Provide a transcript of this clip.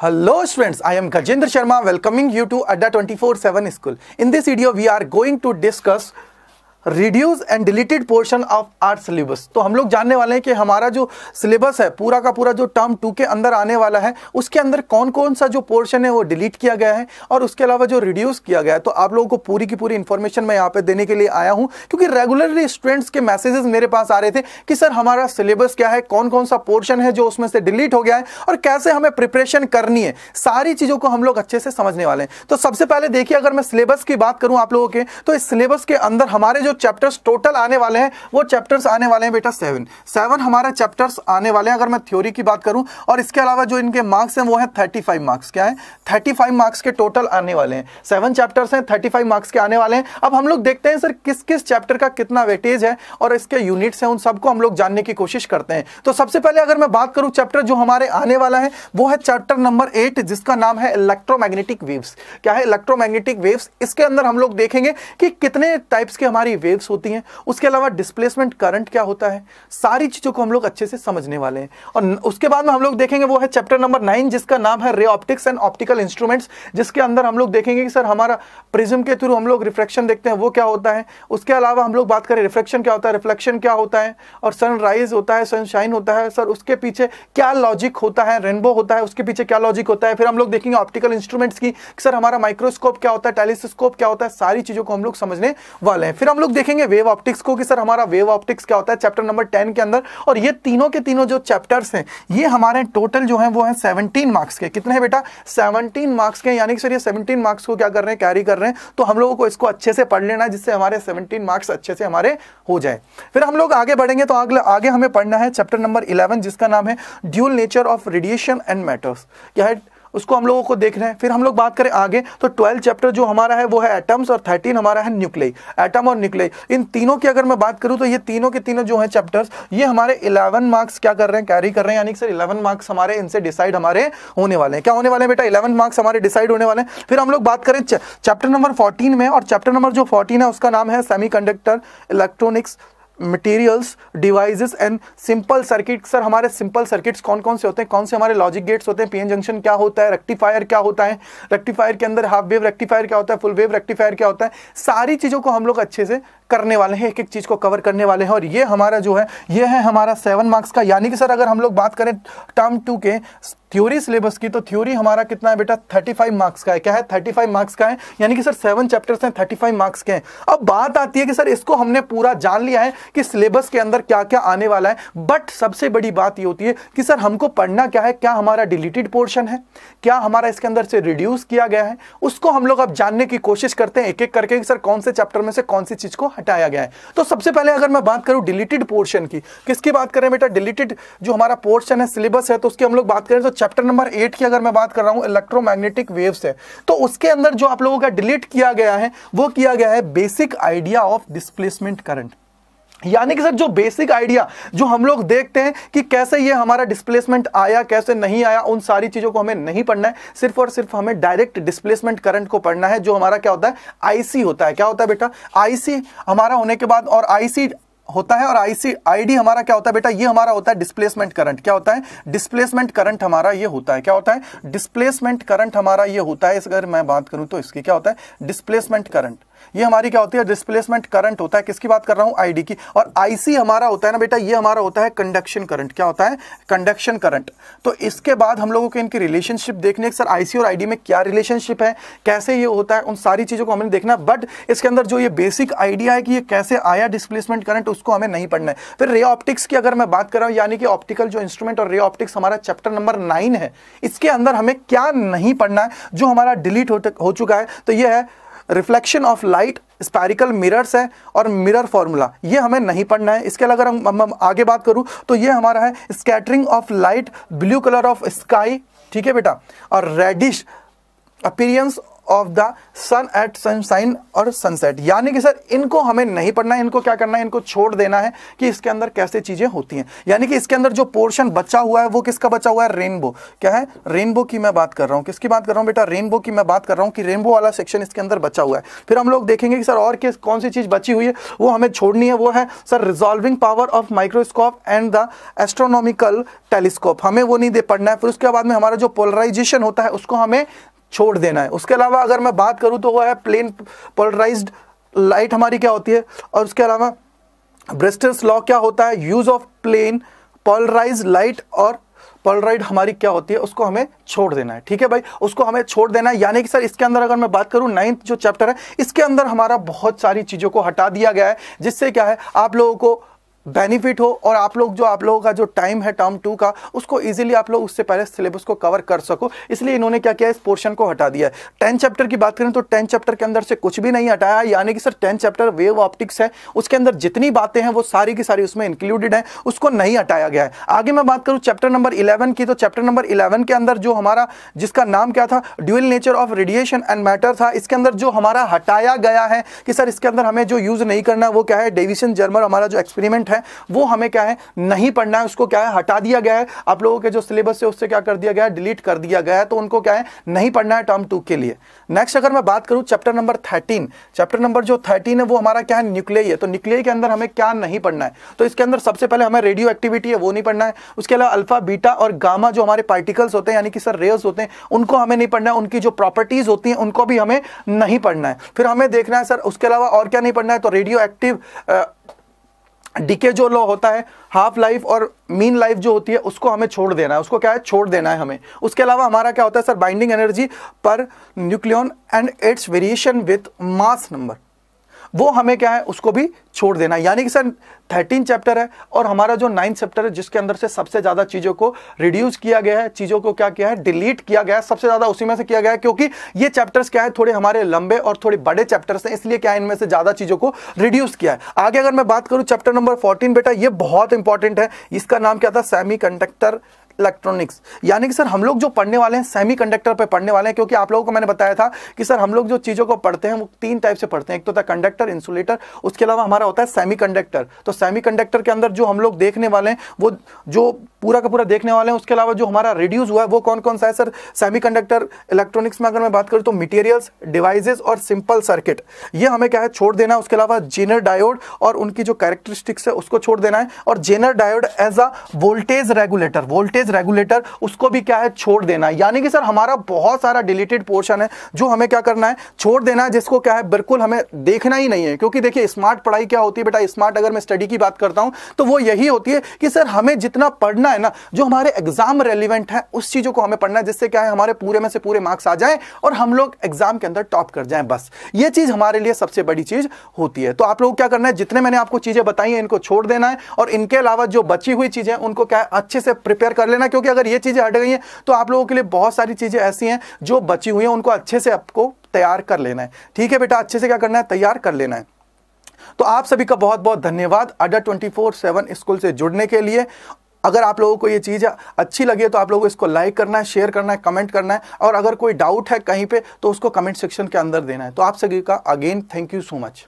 Hello students, I am Gajendra Sharma welcoming you to Adda 24-7 School. In this video, we are going to discuss reduce and deleted portion of our syllabus तो हम लोग जानने वाले हैं कि हमारा जो सिलेबस है पूरा का पूरा जो टर्म टू के अंदर आने वाला है उसके अंदर कौन कौन सा जो पोर्शन है वो डिलीट किया गया है और उसके अलावा जो रिड्यूस किया गया है तो आप लोगों को पूरी की पूरी इन्फॉर्मेशन मैं यहाँ पे देने के लिए आया हूँ क्योंकि रेगुलरली स्टूडेंट्स के मैसेजेस मेरे पास आ रहे थे कि सर हमारा सिलेबस क्या है कौन कौन सा पोर्शन है जो उसमें से डिलीट हो गया है और कैसे हमें प्रिपरेशन करनी है सारी चीज़ों को हम लोग अच्छे से समझने वाले हैं तो सबसे पहले देखिए अगर मैं सिलेबस की बात करूँ आप लोगों के तो इस सिलेबस के अंदर हमारे जो चैप्टर्स टोटल आने वाले हैं वो चैप्टर्स आने वाले हैं बेटा सेवन सेवन हमारे चैप्टर्स आने वाले हैं अगर मैं थ्योरी की बात करूं और इसके अलावा जो इनके मार्क्स हैं वो है थर्टी फाइव मार्क्स क्या है थर्टी फाइव मार्क्स के टोटल आने वाले हैं सेवन चैप्टर्स हैं थर्टी फाइव मार्क्स के आने वाले हैं अब हम लोग देखते हैं सर किस किस चैप्टर का कितना वेटेज है और इसके यूनिट्स हैं उन सबको हम लोग जानने की कोशिश करते हैं तो सबसे पहले अगर मैं बात करूँ चैप्टर जो हमारे आने वाला है वो है चैप्टर नंबर एट जिसका नाम है इलेक्ट्रोमैग्नेटिक वेव्स क्या है इलेक्ट्रोमैग्नेटिक वेव्स इसके अंदर हम लोग देखेंगे कि कितने टाइप्स की हमारी वेव्स होती हैं उसके अलावा डिस्प्लेसमेंट करंट क्या होता है सारी चीज़ों को हम लोग अच्छे से समझने वाले हैं और उसके बाद में हम लोग देखेंगे वो है चैप्टर नंबर नाइन जिसका नाम है ray optics and optical instruments जिसके अंदर हम लोग देखेंगे कि सर हमारा प्रिज्म के थ्रू हम लोग रिफ्लेक्शन देखते हैं वो क्या होता है उसके अलावा हम लोग बात करें रिफ्लेक्शन क्या होता है रिफ्लेक्शन क्या होता है और सनराइज होता है सनशाइन होता है सर उसके पीछे क्या लॉजिक होता है रेनबो होता है उसके पीछे क्या लॉजिक होता है फिर हम लोग देखेंगे ऑप्टिकल इंस्ट्रूमेंट्स की सर हमारा माइक्रोस्कोप क्या होता है टेलीस्कोप क्या होता है सारी चीज़ों को हम लोग समझने वाले हैं फिर हम लोग देखेंगे वेव ऑप्टिक्स को कि सर हमारा वेव ऑप्टिक्स क्या होता है चैप्टर नंबर टेन के अंदर और ये तीनों के तीनों जो चैप्टर्स हैं ये हमारे टोटल जो है वो है सेवनटीन मार्क्स के कितने बेटा सेवनटीन मार्क्स के यानी कि सर ये सेवनटीन मार्क्स को क्या कर रहे हैं कैरी कर रहे हैं तो हम लोगों को इसको अच्छे से पढ़ लेना जिससे हमारे सेवनटीन मार्क्स अच्छे से हमारे हो जाए फिर हम लोग आगे बढ़ेंगे तो आगे आगे हमें पढ़ना है चैप्टर नंबर इलेवन जिसका नाम है dual nature of radiation and matters क्या है उसको हम लोगों को देख रहे हैं फिर हम लोग बात करें आगे तो ट्वेल्थ चैप्टर जो हमारा है वो है एटम्स और थर्टीन हमारा है न्यूक्लिय एटम और न्यूक्लिय इन तीनों की अगर मैं बात करूँ तो ये तीनों के तीनों जो है चैप्टर्स ये हमारे इलेवन मार्क्स क्या कर रहे हैं कैरी कर रहे हैं यानी कि सर इलेवन मार्क्स हमारे इनसे डिसाइड हमारे होने वाले हैं क्या होने वाले हैं बेटा इलेवन मार्क्स हमारे डिसाइड होने वाले हैं फिर हम लोग बात करें चैप्टर नंबर फोर्टीन में और चैप्टर नंबर जो फोर्टीन है उसका नाम है semi electronics materials devices and simple circuit sir हमारे सिंपल सर्किट्स कौन कौन से होते हैं कौन से हमारे लॉजिक गेट्स होते हैं पीएन जंक्शन क्या होता है रेक्टिफायर क्या होता है रेक्टिफायर के अंदर हाफ वेव रेक्टिफायर क्या होता है फुल वेव रेक्टिफायर क्या होता है सारी चीज़ों को हम लोग अच्छे से करने वाले हैं एक एक चीज़ को कवर करने वाले हैं और ये हमारा जो है ये है हमारा सेवन मार्क्स का यानी कि सर अगर हम लोग बात करें टर्म टू के थ्योरी सिलेबस की तो थ्योरी हमारा कितना है बेटा 35 मार्क्स का है क्या है 35 मार्क्स का है यानी कि सर सेवन चैप्टर्स हैं 35 मार्क्स के हैं अब बात आती है कि सर इसको हमने पूरा जान लिया है कि सिलेबस के अंदर क्या क्या आने वाला है बट सबसे बड़ी बात ये होती है कि सर हमको पढ़ना क्या है क्या हमारा डिलीटेड पोर्शन है क्या हमारा इसके अंदर से रिड्यूस किया गया है उसको हम लोग अब जानने की कोशिश करते हैं एक एक करके सर कौन से चैप्टर में से कौन सी चीज़ को हटाया गया है तो सबसे पहले अगर मैं बात करूँ डिलीटेड पोर्शन की किसकी बात करें बेटा डिलीटेड जो हमारा पोर्शन है सिलेबस है तो उसकी हम लोग बात करें तो चैप्टर नंबर एट की अगर मैं बात कर रहा हूं इलेक्ट्रोमैग्नेटिक वेव्स है तो उसके अंदर जो आप लोगों का डिलीट किया गया है वो किया गया है basic idea of displacement current यानी कि सर जो बेसिक आइडिया जो हम लोग देखते हैं कि कैसे ये हमारा डिस्प्लेसमेंट आया कैसे नहीं आया उन सारी चीज़ों को हमें नहीं पढ़ना है सिर्फ और सिर्फ हमें डायरेक्ट डिस्प्लेसमेंट करंट को पढ़ना है जो हमारा क्या होता है आईसी होता है क्या होता है बेटा आईसी हमारा होने के बाद और आईसी होता है और आईसी आईडी हमारा क्या होता है बेटा ये हमारा होता है डिस्प्लेसमेंट करंट क्या होता है डिस्प्लेसमेंट करंट हमारा ये होता है क्या होता है डिस्प्लेसमेंट करंट हमारा ये होता है अगर मैं बात करूं तो इसकी क्या होता है डिस्प्लेसमेंट करंट ये हमारी क्या होती है डिस्प्लेसमेंट करंट होता है किसकी बात कर रहा हूं आईडी की और आईसी हमारा होता है ना बेटा ये हमारा होता है कंडक्शन करंट क्या होता है कंडक्शन करंट तो इसके बाद हम लोगों के इनकी रिलेशनशिप देखने सर आईसी और आईडी में क्या रिलेशनशिप है कैसे ये होता है उन सारी चीज़ों को हमें देखना बट इसके अंदर जो ये बेसिक आइडिया है कि ये कैसे आया डिस्प्लेसमेंट करंट उसको हमें नहीं पढ़ना है फिर रे ऑप्टिक्स की अगर मैं बात कर रहा हूं यानी कि ऑप्टिकल जो इंस्ट्रूमेंट और रे ऑप्टिक्स हमारा चैप्टर नंबर नाइन है इसके अंदर हमें क्या नहीं पढ़ना है जो हमारा डिलीट हो चुका है तो यह है reflection of light spherical mirrors है और मिरर फॉर्मूला ये हमें नहीं पढ़ना है इसके अलावा अगर हम, आगे बात करूं तो ये हमारा है scattering of light blue colour of sky ठीक है बेटा और reddish appearance of the sun at sunshine और सनसेट यानी कि सर इनको हमें नहीं पढ़ना है इनको क्या करना है इनको छोड़ देना है कि इसके अंदर कैसे चीज़ें होती हैं यानी कि इसके अंदर जो पोर्शन बचा हुआ है वो किसका बचा हुआ है रेनबो क्या है रेनबो की मैं बात कर रहा हूँ किसकी बात कर रहा हूँ बेटा रेनबो की मैं बात कर रहा हूँ कि रेनबो वाला सेक्शन इसके अंदर बचा हुआ है फिर हम लोग देखेंगे कि सर और किस कौन सी चीज़ बची हुई है वो हमें छोड़नी है वो है sir resolving power of microscope and the astronomical telescope हमें वो नहीं दे पढ़ना है फिर उसके बाद में हमारा जो पोलराइजेशन होता है उसको हमें छोड़ देना है उसके अलावा अगर मैं बात करूँ तो वो है प्लेन पोलराइज लाइट हमारी क्या होती है और उसके अलावा ब्रेस्टर्स लॉ क्या होता है use of plane polarise light और पोलराइड हमारी क्या होती है उसको हमें छोड़ देना है ठीक है भाई उसको हमें छोड़ देना है यानी कि सर इसके अंदर अगर मैं बात करूँ नाइन्थ जो चैप्टर है इसके अंदर हमारा बहुत सारी चीज़ों को हटा दिया गया है जिससे क्या है आप लोगों को बेनिफिट हो और आप लोग जो आप लोगों का जो टाइम है टर्म टू का उसको इजीली आप लोग उससे पहले सिलेबस को कवर कर सको इसलिए इन्होंने क्या किया इस पोर्शन को हटा दिया है टेन चैप्टर की बात करें तो टेन चैप्टर के अंदर से कुछ भी नहीं हटाया यानी कि sir ten chapter wave optics है उसके अंदर जितनी बातें हैं वो सारी की सारी उसमें इंक्लूडेड है उसको नहीं हटाया गया है आगे मैं बात करूँ चैप्टर नंबर इलेवन की तो चैप्टर नंबर इलेवन के अंदर जो हमारा जिसका नाम क्या था dual nature of radiation and matter था इसके अंदर जो हमारा हटाया गया है कि सर इसके अंदर हमें जो यूज़ नहीं करना वो क्या है डेविशन जर्मर हमारा जो एक्सपेरिमेंट है है वो हमें क्या है नहीं पढ़ना है उसको क्या है हटा दिया गया है आप लोगों के जो सिलेबस है उससे क्या कर दिया गया है डिलीट कर दिया गया है तो उनको क्या है नहीं पढ़ना है टर्म टू के लिए नेक्स्ट अगर मैं बात करूं chapter number thirteen chapter number जो थर्टीन है वो हमारा क्या है न्यूक्लियर है तो न्यूक्लियर के अंदर हमें क्या नहीं पढ़ना है तो इसके अंदर सबसे पहले हमें रेडियो एक्टिविटी है वो नहीं पढ़ना है उसके अलावा अल्फा बीटा और गामा जो हमारे पार्टिकल्स होते हैं यानी कि सर रेयर्स होते हैं उनको हमें नहीं पढ़ना है उनकी जो प्रॉपर्टीज होती हैं उनको भी हमें नहीं पढ़ना है फिर हमें देखना है सर उसके अलावा और क्या नहीं पढ़ना है तो रेडियो एक्टिव डिके जो लॉ होता है हाफ लाइफ और मीन लाइफ जो होती है उसको हमें छोड़ देना है उसको क्या है छोड़ देना है हमें उसके अलावा हमारा क्या होता है sir binding energy per nucleon and its variation with mass number वो हमें क्या है उसको भी छोड़ देना यानी कि सर थर्टीन चैप्टर है और हमारा जो नाइन्थ चैप्टर है जिसके अंदर से सबसे ज़्यादा चीज़ों को रिड्यूस किया गया है चीज़ों को क्या किया है डिलीट किया गया है सबसे ज़्यादा उसी में से किया गया है क्योंकि ये चैप्टर्स क्या है थोड़े हमारे लंबे और थोड़े बड़े चैप्टर्स हैं इसलिए क्या है इनमें से ज़्यादा चीज़ों को रिड्यूस किया है आगे अगर मैं बात करूँ चैप्टर नंबर फोर्टीन बेटा ये बहुत इंपॉर्टेंट है इसका नाम क्या था सेमी कंडक्टर इलेक्ट्रॉनिक्स यानी कि सर हम लोग जो पढ़ने वाले हैं सेमी कंडक्टर पे पढ़ने वाले हैं क्योंकि आप लोगों को मैंने बताया था कि सर हम लोग जो चीज़ों को पढ़ते हैं वो तीन टाइप से पढ़ते हैं एक तो होता है कंडक्टर इंसुलेटर उसके अलावा हमारा होता है कंडक्टर तो कंडक्टर के अंदर जो हम लोग देखने वाले हैं वो जो पूरा का पूरा देखने वाले हैं उसके अलावा जो हमारा रिड्यूस हुआ है वो कौन कौन सा है सर सेमीकंडक्टर इलेक्ट्रॉनिक्स में अगर मैं बात करूँ तो मटेरियल्स डिवाइसेस और सिंपल सर्किट ये हमें क्या है छोड़ देना है उसके अलावा जेनर डायोड और उनकी जो कैरेक्टरिस्टिक्स है उसको छोड़ देना है और zener diode as a voltage regulator voltage regulator उसको भी क्या है छोड़ देना है यानी कि सर हमारा बहुत सारा डिलीटेड पोर्शन है जो हमें क्या करना है छोड़ देना है जिसको क्या है बिल्कुल हमें देखना ही नहीं है क्योंकि देखिए स्मार्ट पढ़ाई क्या होती है बेटा स्मार्ट अगर मैं स्टडी की बात करता हूँ तो वो यही होती है कि सर हमें जितना पढ़ना है है ना जो हमारे एग्जाम रेलिवेंट है उस चीजों को हमें पढ़ना है जिससे क्या है हमारे पूरे में से पूरे मार्क्स आ जाए और हम लोग एग्जाम के अंदर टॉप कर जाए बस ये चीज हमारे लिए सबसे बड़ी चीज होती है तो आप लोग क्या करना है जितने मैंने आपको चीजें बताई है इनको छोड़ देना है और इनके अलावा जो बची हुई चीजें उनको क्या है अच्छे से प्रिपेयर कर लेना क्योंकि अगर ये चीजें हट गई हैं तो आप लोगों के लिए बहुत सारी चीजें ऐसी हैं जो बची हुई हैं उनको अच्छे से आपको तैयार कर लेना है ठीक है बेटा अच्छे से क्या करना है तैयार कर लेना है तो आप सभी का बहुत बहुत धन्यवाद Adda twenty four seven school से जुड़ने के लिए अगर आप लोगों को ये चीज़ अच्छी लगी तो आप लोगों को इसको लाइक करना है शेयर करना है कमेंट करना है और अगर कोई डाउट है कहीं पर तो उसको कमेंट सेक्शन के अंदर देना है तो आप सभी का again thank you so much